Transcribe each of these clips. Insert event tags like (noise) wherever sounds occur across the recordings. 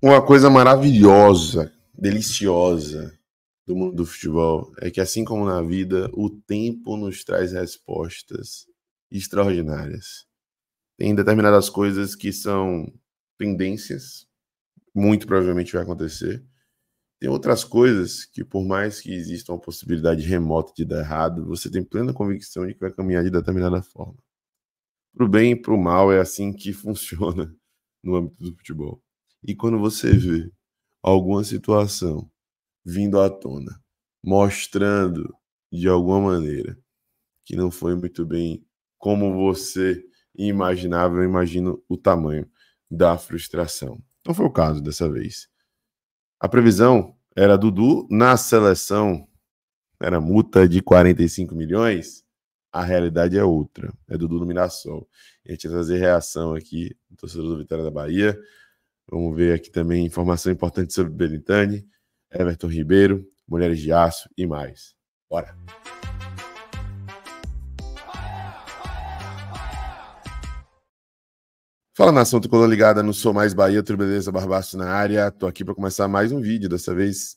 Uma coisa maravilhosa, deliciosa do mundo do futebol é que, assim como na vida, o tempo nos traz respostas extraordinárias. Tem determinadas coisas que são tendências, muito provavelmente vai acontecer. Tem outras coisas que, por mais que exista uma possibilidade remota de dar errado, você tem plena convicção de que vai caminhar de determinada forma. Para o bem e para o mal é assim que (laughs) funciona no âmbito do futebol. E quando você vê alguma situação vindo à tona, mostrando de alguma maneira que não foi muito bem como você imaginava, eu imagino o tamanho da frustração. Não foi o caso dessa vez. A previsão era Dudu na seleção, era multa de 45 milhões. A realidade é outra. É Dudu no Mirassol. a gente vai trazer reação aqui do torcedor do Vitória da Bahia Vamos ver aqui também informação importante sobre Benitani, Everton Ribeiro, Mulheres de Aço e mais. Bora! Fala nação tricolor ligada no Sou Mais Bahia, tudo beleza? Barbaço na área. Tô aqui para começar mais um vídeo, dessa vez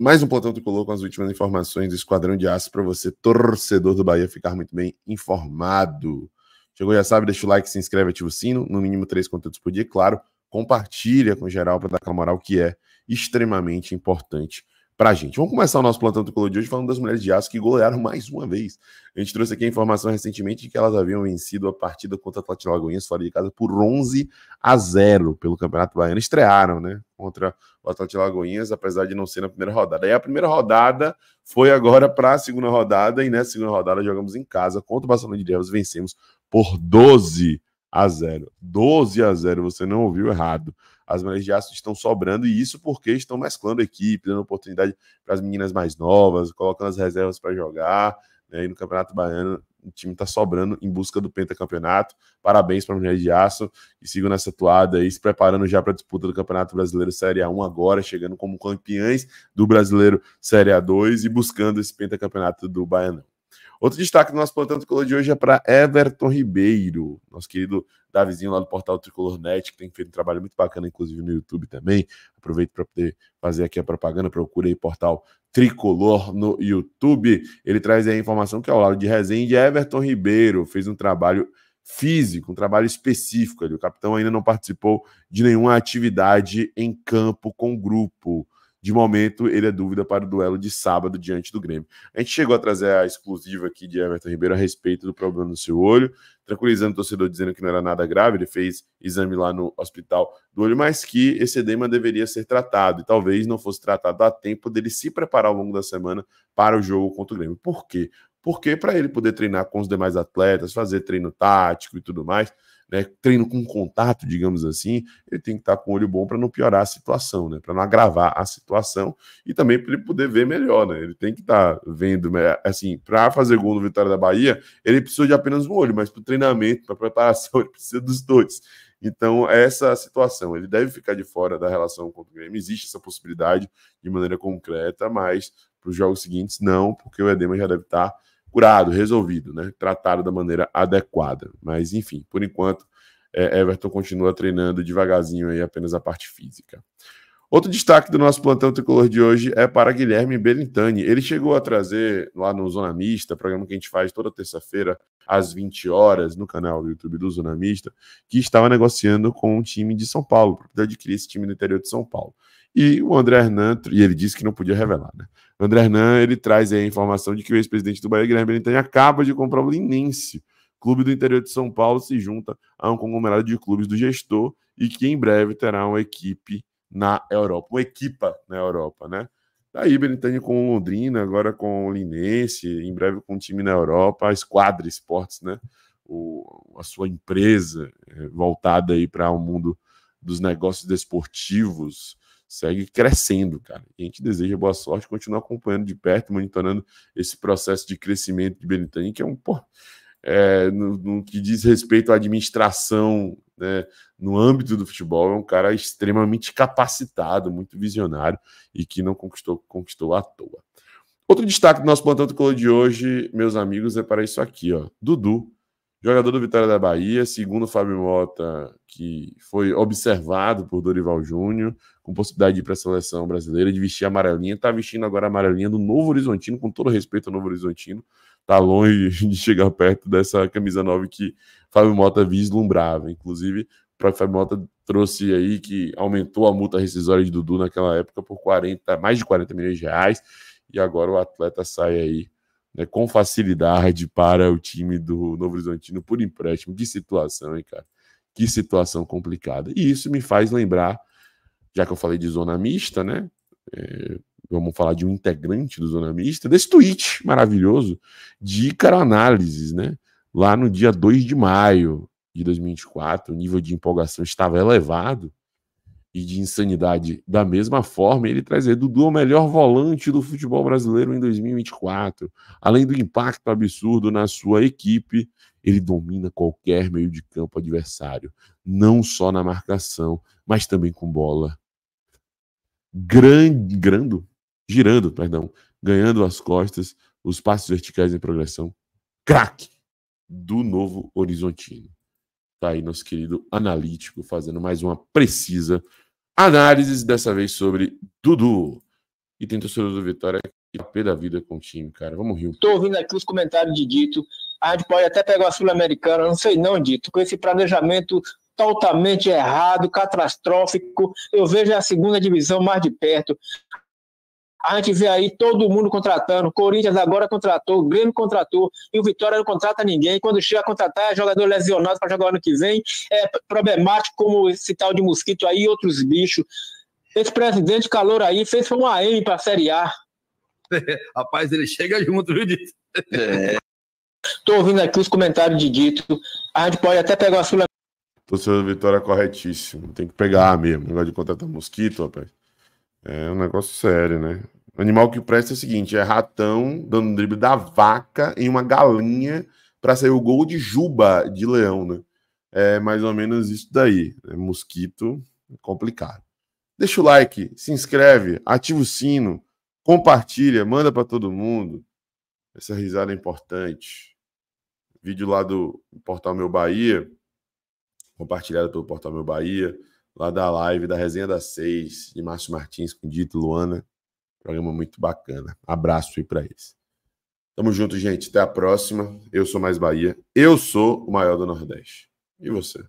mais um plantão tricolor com as últimas informações do Esquadrão de Aço para você, torcedor do Bahia, ficar muito bem informado. Chegou, já sabe, deixa o like, se inscreve, ativa o sino, no mínimo três conteúdos por dia, claro compartilha com geral para dar aquela moral que é extremamente importante para a gente. Vamos começar o nosso plantão tricolor de hoje falando das mulheres de aço que golearam mais uma vez. A gente trouxe aqui a informação recentemente de que elas haviam vencido a partida contra o Atlético Lagoinhas fora de casa por 11 a 0 pelo Campeonato Baiano. Estrearam, né? Contra o Atlético Lagoinhas, apesar de não ser na primeira rodada. E a primeira rodada foi agora para a segunda rodada e nessa segunda rodada jogamos em casa contra o Barcelona de Deus, vencemos por 12 a 0. 12 a 0, você não ouviu errado. As mulheres de aço estão sobrando e isso porque estão mesclando equipe, dando oportunidade para as meninas mais novas, colocando as reservas para jogar. Né? E no Campeonato Baiano, o time está sobrando em busca do pentacampeonato. Parabéns para as Mulher de Aço e sigam nessa toada aí, se preparando já para a disputa do Campeonato Brasileiro Série A1 agora, chegando como campeãs do Brasileiro Série A2 e buscando esse pentacampeonato do baiano Outro destaque do nosso plantão tricolor de hoje é para Everton Ribeiro, nosso querido Davizinho lá do portal Tricolor Net, que tem feito um trabalho muito bacana, inclusive no YouTube também. Aproveito para poder fazer aqui a propaganda, Procure aí portal Tricolor no YouTube. Ele traz aí a informação que ao lado de Rezende, Everton Ribeiro fez um trabalho físico, um trabalho específico ali. O capitão ainda não participou de nenhuma atividade em campo com grupo. De momento, ele é dúvida para o duelo de sábado diante do Grêmio. A gente chegou a trazer a exclusiva aqui de Everton Ribeiro a respeito do problema no seu olho, tranquilizando o torcedor dizendo que não era nada grave, ele fez exame lá no hospital do olho, mas que esse edema deveria ser tratado e talvez não fosse tratado a tempo dele se preparar ao longo da semana para o jogo contra o Grêmio. Por quê? Porque para ele poder treinar com os demais atletas, fazer treino tático e tudo mais, né, treino com contato, digamos assim, ele tem que estar com o olho bom para não piorar a situação, né, para não agravar a situação e também para ele poder ver melhor, né, ele tem que estar vendo, né, assim, para fazer gol no Vitória da Bahia, ele precisa de apenas um olho, mas para o treinamento, para a preparação, (laughs) ele precisa dos dois. Então, é essa a situação. Ele deve ficar de fora da relação contra o Grêmio. Existe essa possibilidade de maneira concreta, mas para os jogos seguintes, não, porque o Edema já deve estar curado, resolvido, né? Tratado da maneira adequada. Mas, enfim, por enquanto, é, Everton continua treinando devagarzinho aí apenas a parte física. Outro destaque do nosso plantão tricolor de hoje é para Guilherme Belintani. Ele chegou a trazer lá no Zona Mista, programa que a gente faz toda terça-feira às 20 horas no canal do YouTube do Zona Mista, que estava negociando com um time de São Paulo, para adquirir esse time do interior de São Paulo. E o André Hernan, e ele disse que não podia revelar, né? O André Hernan, ele traz a informação de que o ex-presidente do Bahia, Guilherme Benitani acaba de comprar o Linense. Clube do interior de São Paulo se junta a um conglomerado de clubes do gestor e que em breve terá uma equipe na Europa, uma equipa na Europa, né? Daí tá Benitani com Londrina, agora com o Linense, em breve com um time na Europa, a Esquadra Esportes, né? O, a sua empresa eh, voltada aí para o um mundo dos negócios desportivos segue crescendo, cara. a gente deseja boa sorte, continuar acompanhando de perto, monitorando esse processo de crescimento de Benitani, que é um, pô, é, no, no, que diz respeito à administração né, no âmbito do futebol, é um cara extremamente capacitado, muito visionário e que não conquistou, conquistou à toa. Outro destaque do nosso plantão tricolor de hoje, meus amigos, é para isso aqui, ó. Dudu jogador do Vitória da Bahia, segundo o Fábio Mota, que foi observado por Dorival Júnior, com possibilidade de ir para a seleção brasileira, de vestir a amarelinha, está vestindo agora a amarelinha do Novo Horizontino, com todo respeito ao Novo Horizontino, está longe (laughs) de chegar perto dessa camisa nova que Fábio Mota vislumbrava. Inclusive, o próprio Fábio Mota trouxe aí que aumentou a multa rescisória de Dudu naquela época por 40, mais de 40 milhões de reais, e agora o atleta sai aí né, com facilidade para o time do Novo Horizontino por empréstimo. Que situação, hein, cara? Que situação complicada. E isso me faz lembrar, já que eu falei de zona mista, né? É, vamos falar de um integrante do Zona Mista, desse tweet maravilhoso de Icaro Análises né? Lá no dia 2 de maio de 2024, o nível de empolgação estava elevado, e de insanidade. Da mesma forma, ele traz Dudu o melhor volante do futebol brasileiro em 2024. Além do impacto absurdo na sua equipe, ele domina qualquer meio de campo adversário, não só na marcação, mas também com bola. Grande, grando, girando, perdão, ganhando as costas, os passos verticais em progressão. Craque do Novo Horizontino. Tá aí nosso querido analítico fazendo mais uma precisa análises, dessa vez sobre Dudu. E tem torcedor do Vitória que pé da vida com o time, cara. Vamos rir. Tô ouvindo aqui os comentários de Dito. A gente pode até pegar a Sul-Americana, não sei não, Dito. Com esse planejamento totalmente errado, catastrófico, eu vejo a segunda divisão mais de perto. A gente vê aí todo mundo contratando. Corinthians agora contratou, Grêmio contratou, e o Vitória não contrata ninguém. Quando chega a contratar, é jogador lesionado para jogar ano que vem. É problemático como esse tal de mosquito aí e outros bichos. Esse presidente calor aí fez uma AM para a Série A. (laughs) rapaz, ele chega junto, viu, Dito? É. Tô ouvindo aqui os comentários de Dito. A gente pode até pegar a Sul. Torcedor Vitória é corretíssimo. Tem que pegar mesmo. O negócio de contratar mosquito, rapaz. É um negócio sério, né? Animal que presta é o seguinte: é ratão dando um drible da vaca em uma galinha para sair o gol de Juba de Leão, né? É mais ou menos isso daí. Né? Mosquito é complicado. Deixa o like, se inscreve, ativa o sino, compartilha, manda para todo mundo. Essa risada é importante. Vídeo lá do Portal Meu Bahia, compartilhado pelo Portal Meu Bahia, lá da live da Resenha das Seis, de Márcio Martins com Dito Luana. Programa muito bacana. Abraço aí para eles. Tamo junto, gente. Até a próxima. Eu sou mais Bahia. Eu sou o maior do Nordeste. E você?